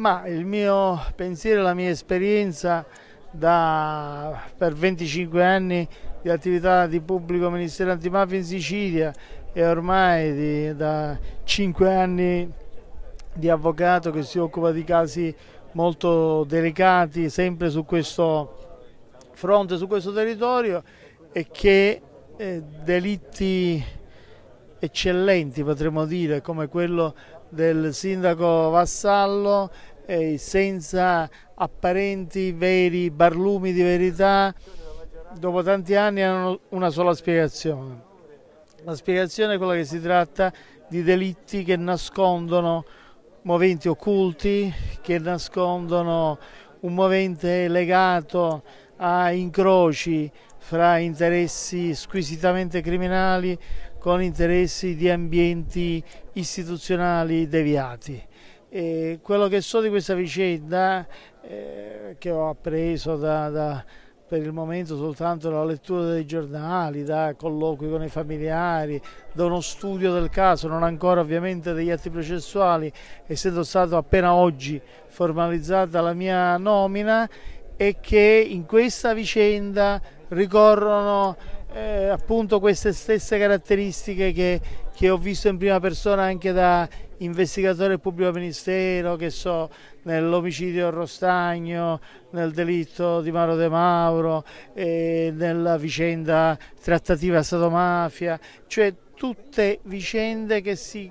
Ma il mio pensiero, la mia esperienza da, per 25 anni di attività di pubblico ministero antimafia in Sicilia e ormai di, da 5 anni di avvocato che si occupa di casi molto delicati sempre su questo fronte, su questo territorio e che eh, delitti eccellenti potremmo dire come quello del sindaco Vassallo eh, senza apparenti veri barlumi di verità dopo tanti anni hanno una sola spiegazione. La spiegazione è quella che si tratta di delitti che nascondono moventi occulti, che nascondono un movente legato a incroci fra interessi squisitamente criminali, con interessi di ambienti istituzionali deviati. E quello che so di questa vicenda, eh, che ho appreso da, da, per il momento soltanto dalla lettura dei giornali, da colloqui con i familiari, da uno studio del caso, non ancora ovviamente degli atti processuali, essendo stato appena oggi formalizzata la mia nomina, e che in questa vicenda ricorrono eh, appunto queste stesse caratteristiche che, che, ho visto in prima persona anche da investigatore del pubblico ministero, che so, nell'omicidio Rostagno, nel delitto di Mauro De Mauro, eh, nella vicenda trattativa Stato-mafia, cioè tutte vicende che si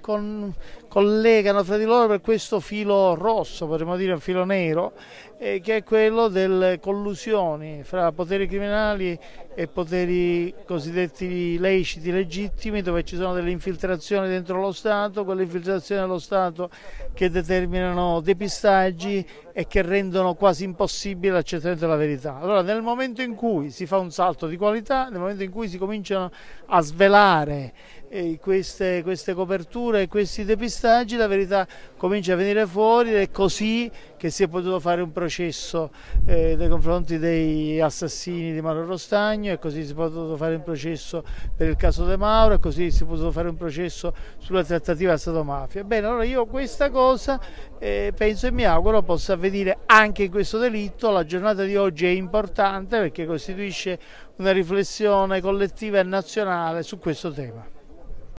con, collegano fra di loro per questo filo rosso, potremmo dire un filo nero, eh, che è quello delle collusioni fra poteri criminali e poteri cosiddetti leciti, legittimi, dove ci sono delle infiltrazioni dentro lo Stato, quelle infiltrazioni dello Stato che determinano depistaggi e che rendono quasi impossibile l'accertamento della verità. Allora nel momento in cui si fa un salto di qualità, nel momento in cui si cominciano a svelare queste, queste coperture e questi depistaggi la verità comincia a venire fuori ed è così che si è potuto fare un processo eh, nei confronti dei assassini di Mauro Rostagno e così si è potuto fare un processo per il caso De Mauro e così si è potuto fare un processo sulla trattativa Stato-mafia. Bene, allora io questa cosa eh, penso e mi auguro possa avvenire anche in questo delitto, la giornata di oggi è importante perché costituisce una riflessione collettiva e nazionale su questo tema.